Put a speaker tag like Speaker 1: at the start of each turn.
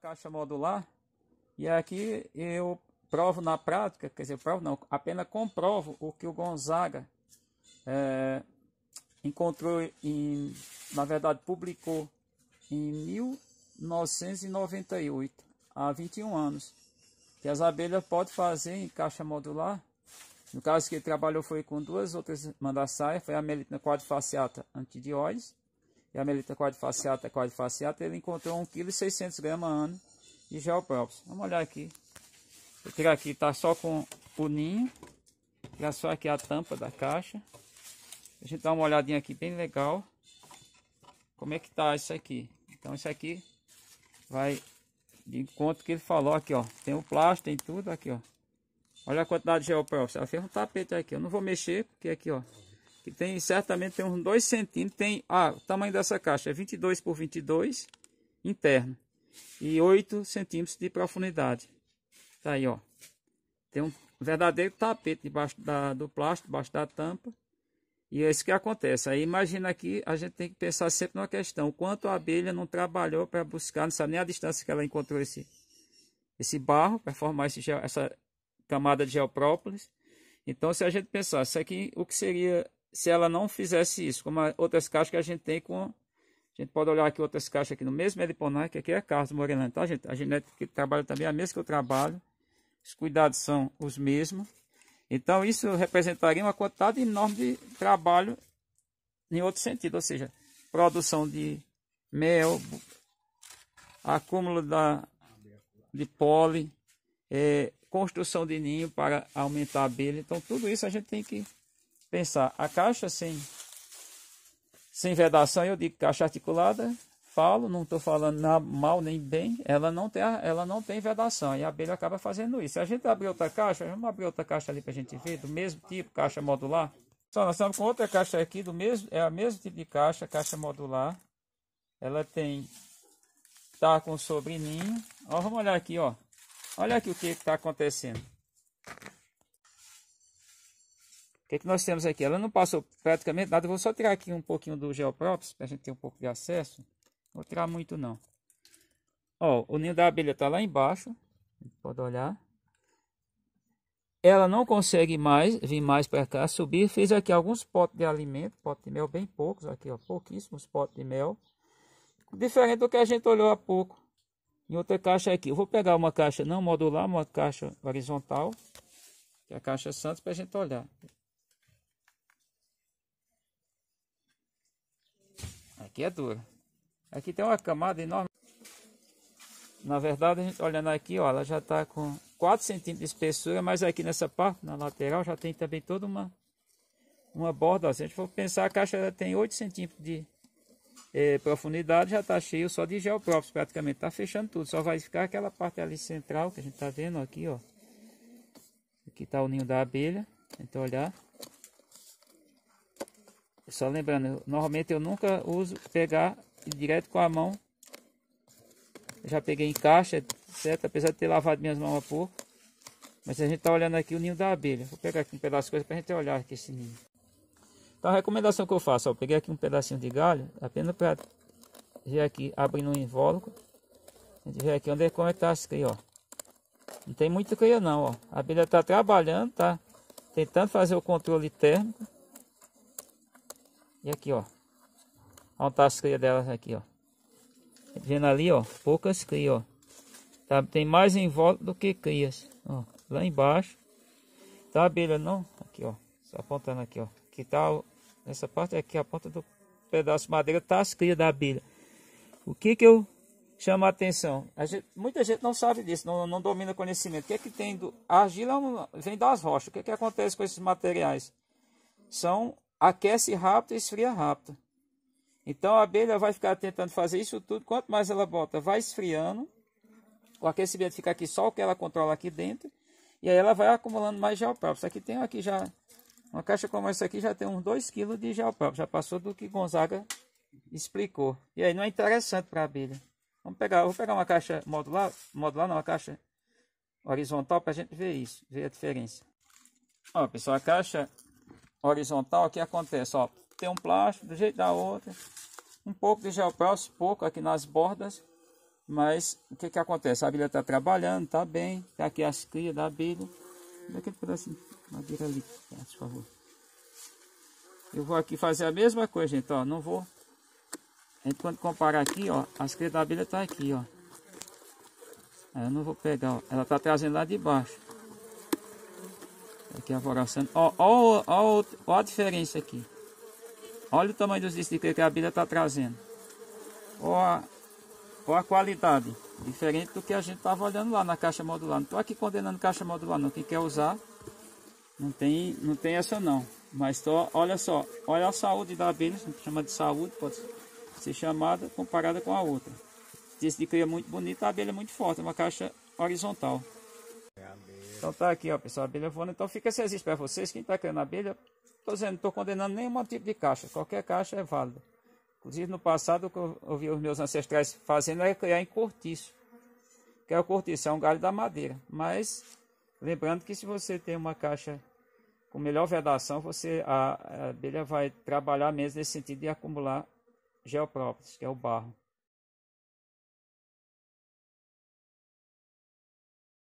Speaker 1: caixa modular e aqui eu provo na prática, quer dizer, provo não, apenas comprovo o que o Gonzaga é, encontrou, em, na verdade publicou em 1998, há 21 anos, que as abelhas podem fazer em caixa modular. No caso que ele trabalhou foi com duas outras mandaçaias, foi a Melitina quadrifaciata antidióides e a melita quadrifaciata quadrifaciata, ele encontrou 1,6 kg ano de geoprópsis. Vamos olhar aqui. eu tirar aqui, tá só com o ninho. Tirar só aqui a tampa da caixa. A gente dá uma olhadinha aqui, bem legal. Como é que tá isso aqui? Então isso aqui vai de encontro que ele falou aqui, ó. Tem o plástico, tem tudo aqui, ó. Olha a quantidade de geoprópsis. Ela fez um tapete aqui, eu não vou mexer, porque aqui, ó que tem certamente tem uns 2 centímetros. Tem, ah, o tamanho dessa caixa é 22 por 22 interno e 8 centímetros de profundidade. Tá aí, ó. Tem um verdadeiro tapete debaixo da, do plástico, debaixo da tampa. E é isso que acontece. Aí imagina aqui, a gente tem que pensar sempre numa questão: quanto a abelha não trabalhou para buscar, não sabe nem a distância que ela encontrou esse, esse barro para formar esse, essa camada de geoprópolis. Então, se a gente pensar, isso aqui, o que seria se ela não fizesse isso, como outras caixas que a gente tem com... A gente pode olhar aqui outras caixas aqui no mesmo Ediponai, que aqui é Carlos Morelano, tá, gente? A genética né, que trabalha também é a mesma que eu trabalho. Os cuidados são os mesmos. Então, isso representaria uma quantidade enorme de trabalho em outro sentido, ou seja, produção de mel, acúmulo da, de pólen, é, construção de ninho para aumentar a abelha. Então, tudo isso a gente tem que pensar, a caixa sem, sem vedação, eu digo caixa articulada, falo, não estou falando na, mal nem bem, ela não, tem, ela não tem vedação e a abelha acaba fazendo isso. Se a gente abrir outra caixa, vamos abrir outra caixa ali para a gente ver, do mesmo tipo, caixa modular. Só nós estamos com outra caixa aqui, do mesmo, é a mesmo tipo de caixa, caixa modular. Ela tem, tá com sobrinho Ó, vamos olhar aqui, ó. Olha aqui o que está acontecendo. O que, é que nós temos aqui? Ela não passou praticamente nada. vou só tirar aqui um pouquinho do Geoprops para a gente ter um pouco de acesso. Não vou tirar muito não. Ó, o ninho da abelha está lá embaixo. Pode olhar. Ela não consegue mais vir mais para cá, subir. Fiz aqui alguns potes de alimento, pote de mel bem poucos aqui, ó, pouquíssimos potes de mel. Diferente do que a gente olhou há pouco. Em outra caixa aqui, eu vou pegar uma caixa não modular, uma caixa horizontal, que é a caixa Santos, para a gente olhar. aqui é dura. Aqui tem uma camada enorme. Na verdade, a gente olhando aqui, ó, ela já está com 4 centímetros de espessura, mas aqui nessa parte, na lateral, já tem também toda uma, uma borda. Ó. Se a gente for pensar, a caixa tem 8 centímetros de eh, profundidade, já está cheio só de próprio, praticamente. Está fechando tudo, só vai ficar aquela parte ali central que a gente está vendo aqui, ó. Aqui está o ninho da abelha, tenta olhar. Só lembrando, normalmente eu nunca uso pegar direto com a mão. já peguei em caixa, certo? Apesar de ter lavado minhas mãos há pouco. Mas a gente está olhando aqui o ninho da abelha. Vou pegar aqui um pedaço de coisa para a gente olhar aqui esse ninho. Então a recomendação que eu faço, ó, peguei aqui um pedacinho de galho, apenas para ver aqui, abrindo um invólucro. A gente vê aqui onde é como é que tá as crias, ó. Não tem muito cria não, ó. A abelha está trabalhando, tá tentando fazer o controle térmico. E aqui, ó. Onde tá as crias delas aqui, ó. vendo ali, ó. Poucas crias, ó. Tá, tem mais em volta do que crias. Ó, lá embaixo. Tá abelha, não? Aqui, ó. Só apontando aqui, ó. Que tal? Tá nessa parte aqui, a ponta do pedaço de madeira tá as crias da abelha. O que que eu chamo a atenção? A gente, muita gente não sabe disso, não, não domina conhecimento. O que é que tem do... A argila é vem das rochas. O que é que acontece com esses materiais? São aquece rápido e esfria rápido. Então a abelha vai ficar tentando fazer isso tudo, quanto mais ela bota, vai esfriando. O aquecimento fica aqui só o que ela controla aqui dentro. E aí ela vai acumulando mais próprio. Só Aqui tem aqui já uma caixa como essa aqui já tem uns 2 kg de próprio. já passou do que Gonzaga explicou. E aí não é interessante para a abelha. Vamos pegar, vou pegar uma caixa modular, modular não, uma caixa horizontal para a gente ver isso, ver a diferença. Ó, pessoal, a caixa horizontal, o que acontece? Ó, tem um plástico do jeito da outra, um pouco de gel pouco aqui nas bordas, mas o que que acontece? A abelha está trabalhando, está bem, está aqui as crias da abelha. Onde é que pedacinho de madeira ali, por favor? Eu vou aqui fazer a mesma coisa, gente, ó, não vou... A gente, quando comparar aqui, ó, as crias da abelha tá aqui, ó. Eu não vou pegar, ó. Ela está trazendo lá de baixo. Aqui a voraçando. Ó, ó, ó, ó a diferença aqui. Olha o tamanho dos discos de cria que a abelha está trazendo. Ó a, ó a qualidade. Diferente do que a gente estava olhando lá na caixa modular. Não estou aqui condenando caixa modular não. Quem quer usar, não tem, não tem essa não. Mas tô, olha só, olha a saúde da abelha, chama de saúde, pode ser chamada comparada com a outra. Disco de cria é muito bonita, a abelha é muito forte, é uma caixa horizontal. Então tá aqui, ó, pessoal, abelha voando. Então fica esse assim, exercício assim, para vocês. Quem está criando abelha, estou dizendo, não estou condenando nenhum tipo de caixa. Qualquer caixa é válida. Inclusive, no passado, o que eu vi os meus ancestrais fazendo é criar em cortiço. Que é o cortiço, é um galho da madeira. Mas, lembrando que se você tem uma caixa com melhor vedação, você, a, a abelha vai trabalhar mesmo nesse sentido de acumular geoprópolis, que é o barro.